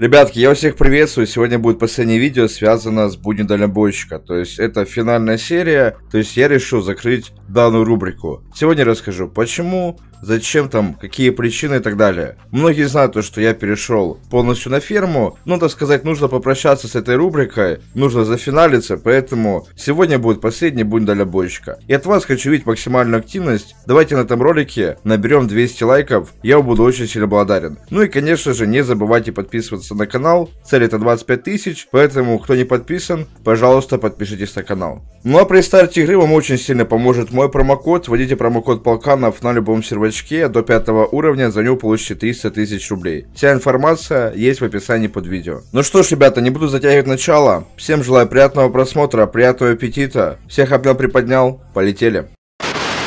Ребятки, я всех приветствую. Сегодня будет последнее видео, связано с будню дальнобойщика. То есть это финальная серия. То есть я решил закрыть данную рубрику. Сегодня расскажу, почему, зачем там, какие причины и так далее. Многие знают то, что я перешел полностью на ферму, но, так сказать, нужно попрощаться с этой рубрикой, нужно зафиналиться, поэтому сегодня будет последний бундаля-бойщика. И от вас хочу видеть максимальную активность, давайте на этом ролике наберем 200 лайков, я буду очень сильно благодарен. Ну и, конечно же, не забывайте подписываться на канал, цель это 25 тысяч, поэтому, кто не подписан, пожалуйста, подпишитесь на канал. Ну а при старте игры вам очень сильно поможет мой промокод, вводите промокод Полканов на любом сервере новичке до пятого уровня за него получите 300 тысяч рублей. Вся информация есть в описании под видео. Ну что ж, ребята, не буду затягивать начало. Всем желаю приятного просмотра, приятного аппетита. Всех обнял, приподнял. Полетели.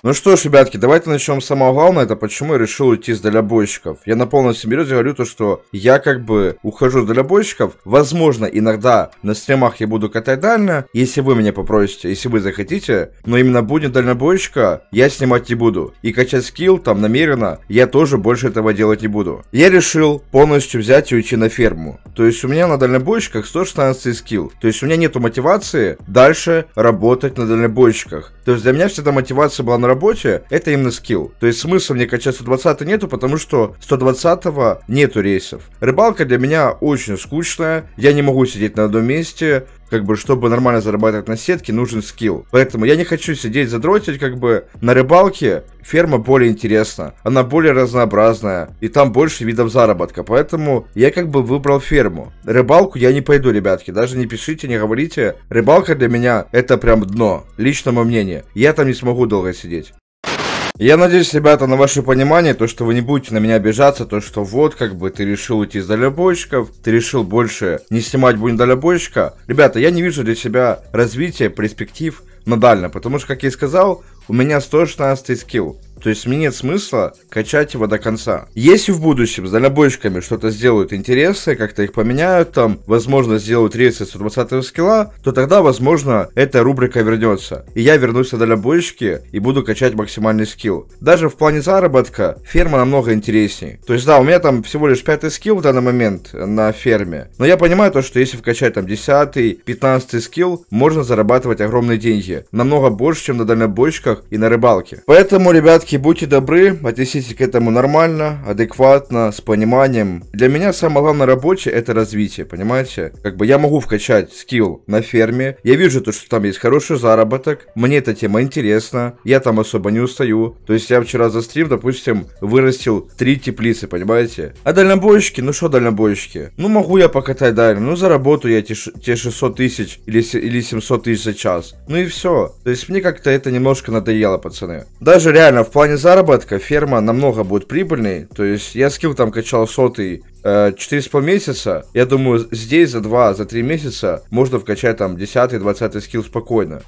Ну что ж, ребятки, давайте начнем с самого главного. Это почему я решил уйти с дальнобойщиков. Я на полном серьезе говорю то, что я как бы ухожу с дальнобойщиков. Возможно, иногда на стримах я буду катать дально, если вы меня попросите, если вы захотите. Но именно будет дальнобойщика я снимать не буду. И качать скилл там намеренно я тоже больше этого делать не буду. Я решил полностью взять и уйти на ферму. То есть у меня на дальнобойщиках 116 скилл. То есть у меня нету мотивации дальше работать на дальнобойщиках. То есть для меня всегда мотивация была на работе, это именно скилл. То есть смысла мне качать 120 нету, потому что 120 нету рейсов. Рыбалка для меня очень скучная, я не могу сидеть на одном месте, как бы, чтобы нормально зарабатывать на сетке, нужен скилл. Поэтому я не хочу сидеть задротить, как бы, на рыбалке ферма более интересна, она более разнообразная, и там больше видов заработка, поэтому я как бы выбрал ферму. Рыбалку я не пойду, ребятки, даже не пишите, не говорите, рыбалка для меня это прям дно, лично мое мнение, я там не смогу долго сидеть. Я надеюсь, ребята, на ваше понимание, то, что вы не будете на меня обижаться, то, что вот, как бы, ты решил уйти из дальнобойщиков, ты решил больше не снимать будем дальнобойщика. Ребята, я не вижу для себя развития, перспектив на дальнем, потому что, как я и сказал, у меня 116 скилл. То есть мне нет смысла качать его до конца. Если в будущем с дальнобойщиками что-то сделают интересное, как-то их поменяют, там, возможно, сделают рейсы 120 скилла, то тогда, возможно, эта рубрика вернется. И я вернусь на дальнобойщики и буду качать максимальный скилл. Даже в плане заработка ферма намного интереснее. То есть, да, у меня там всего лишь пятый скилл в данный момент на ферме. Но я понимаю то, что если вкачать там 10 15 скилл, можно зарабатывать огромные деньги. Намного больше, чем на дальнобойщиках и на рыбалке. Поэтому, ребятки, все-таки будьте добры, отнеситесь к этому нормально, адекватно, с пониманием. Для меня самое главное рабочее это развитие, понимаете? Как бы я могу вкачать скилл на ферме, я вижу то, что там есть хороший заработок, мне эта тема интересна, я там особо не устаю. То есть я вчера за стрим, допустим, вырастил три теплицы, понимаете? А дальнобойщики, ну что дальнобойщики? Ну могу я покатать дальше, ну заработаю я те, те 600 тысяч или, или 700 тысяч за час. Ну и все. То есть мне как-то это немножко надоело, пацаны. Даже реально в плане плане заработка ферма намного будет прибыльной. То есть я скилл там качал сотый э, четыре с 4,5 месяца, я думаю, здесь за два за три месяца можно вкачать там десятый двадцатый скилл спокойно.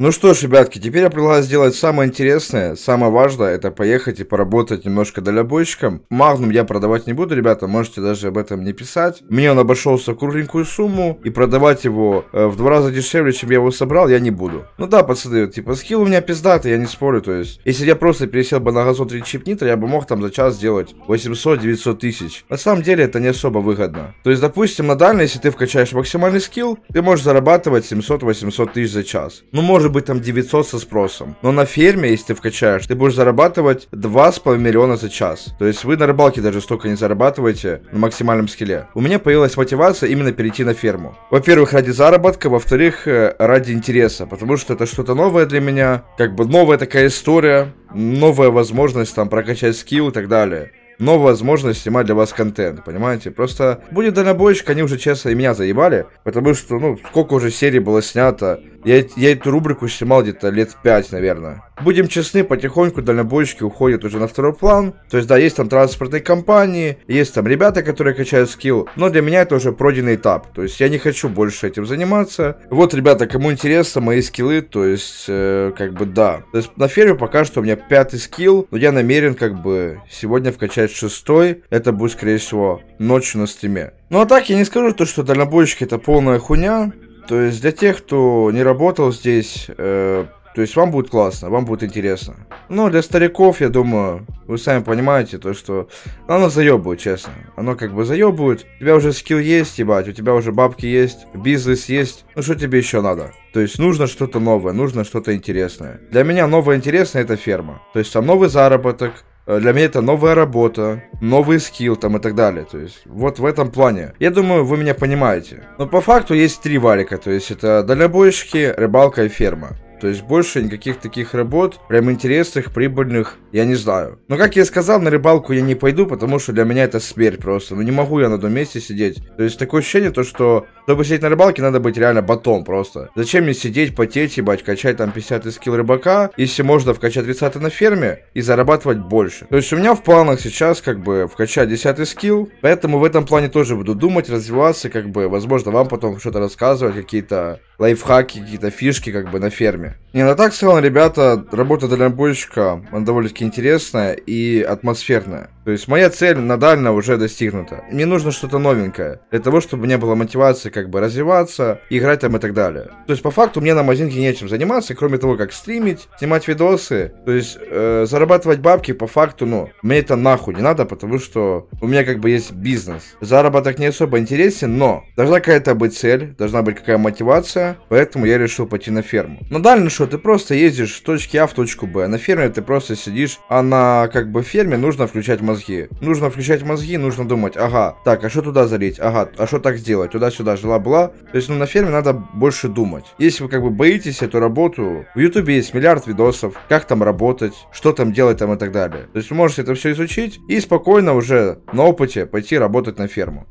Ну что ж, ребятки, теперь я предлагаю сделать самое интересное, самое важное, это поехать и поработать немножко дальнобойщиком. Магнум я продавать не буду, ребята, можете даже об этом не писать. Мне он обошелся в кругленькую сумму, и продавать его э, в два раза дешевле, чем я его собрал, я не буду. Ну да, пацаны, типа, скилл у меня пиздатый, я не спорю, то есть, если я просто пересел бы на газон 3 чип нитро, я бы мог там за час сделать 800-900 тысяч. На самом деле это не особо выгодно. То есть, допустим, на дальней, если ты вкачаешь максимальный скилл, ты можешь зарабатывать 700-800 тысяч за час. Ну, может может быть там 900 со спросом. Но на ферме, если ты вкачаешь, ты будешь зарабатывать 2,5 миллиона за час. То есть вы на рыбалке даже столько не зарабатываете на максимальном скилле. У меня появилась мотивация именно перейти на ферму. Во-первых, ради заработка, во-вторых, э, ради интереса, потому что это что-то новое для меня, как бы новая такая история, новая возможность там прокачать скилл и так далее новая возможность снимать для вас контент, понимаете? Просто будет дальнобойщик, они уже, честно, и меня заебали, потому что, ну, сколько уже серий было снято. Я, я эту рубрику снимал где-то лет 5, наверное. Будем честны, потихоньку дальнобойщики уходят уже на второй план. То есть, да, есть там транспортные компании, есть там ребята, которые качают скилл, но для меня это уже пройденный этап. То есть, я не хочу больше этим заниматься. Вот, ребята, кому интересно, мои скиллы, то есть, э, как бы, да. То есть, на ферме пока что у меня пятый скилл, но я намерен, как бы, сегодня вкачать 5, 6, это будет, скорее всего, ночью на стриме. Ну а так, я не скажу то, что дальнобойщики это полная хуйня. То есть для тех, кто не работал здесь, э, то есть вам будет классно, вам будет интересно. Ну, для стариков, я думаю, вы сами понимаете, то что оно заебывает, честно. Оно как бы заебывает. У тебя уже скилл есть, ебать, у тебя уже бабки есть, бизнес есть. Ну, что тебе еще надо? То есть нужно что-то новое, нужно что-то интересное. Для меня новое интересное это ферма. То есть там новый заработок, Э, для меня это новая работа, новый скилл там и так далее. То есть вот в этом плане. Я думаю, вы меня понимаете. Но по факту есть три валика. То есть это дальнобойщики, рыбалка и ферма. То есть больше никаких таких работ, прям интересных, прибыльных я не знаю. Но, как я сказал, на рыбалку я не пойду, потому что для меня это смерть просто. Ну, не могу я на одном месте сидеть. То есть, такое ощущение, то, что, чтобы сидеть на рыбалке, надо быть реально батом просто. Зачем мне сидеть, потеть, ебать, качать там 50 скилл рыбака, если можно вкачать 30 на ферме и зарабатывать больше. То есть, у меня в планах сейчас, как бы, вкачать 10 скилл, поэтому в этом плане тоже буду думать, развиваться, как бы, возможно, вам потом что-то рассказывать, какие-то лайфхаки, какие-то фишки, как бы, на ферме. Не, ну так в ребята, работа дальнобойщика, он довольно довольно-таки интересная и атмосферная. То есть моя цель на дально уже достигнута. Мне нужно что-то новенькое, для того, чтобы не было мотивации как бы развиваться, играть там и так далее. То есть по факту мне на мазинке нечем заниматься, кроме того, как стримить, снимать видосы, то есть э, зарабатывать бабки по факту, ну, мне это нахуй не надо, потому что у меня как бы есть бизнес. Заработок не особо интересен, но должна какая-то быть цель, должна быть какая мотивация, поэтому я решил пойти на ферму. На дальнем что, ты просто ездишь с точки А в точку Б, на ферме ты просто сидишь сидишь, а на как бы ферме нужно включать мозги. Нужно включать мозги, нужно думать, ага, так, а что туда залить, ага, а что так сделать, туда-сюда, жила-была. То есть, ну, на ферме надо больше думать. Если вы как бы боитесь эту работу, в ютубе есть миллиард видосов, как там работать, что там делать там и так далее. То есть, вы можете это все изучить и спокойно уже на опыте пойти работать на ферму.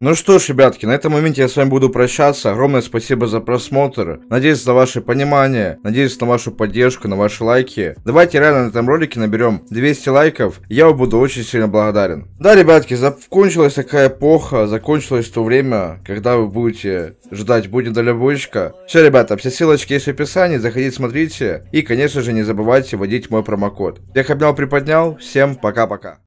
Ну что ж, ребятки, на этом моменте я с вами буду прощаться. Огромное спасибо за просмотр. Надеюсь на ваше понимание. Надеюсь на вашу поддержку, на ваши лайки. Давайте реально на этом ролике наберем 200 лайков. Я вам буду очень сильно благодарен. Да, ребятки, закончилась такая эпоха. Закончилось то время, когда вы будете ждать будни дальнобойщика. Все, ребята, все ссылочки есть в описании. Заходите, смотрите. И, конечно же, не забывайте вводить мой промокод. Всех обнял, приподнял. Всем пока-пока.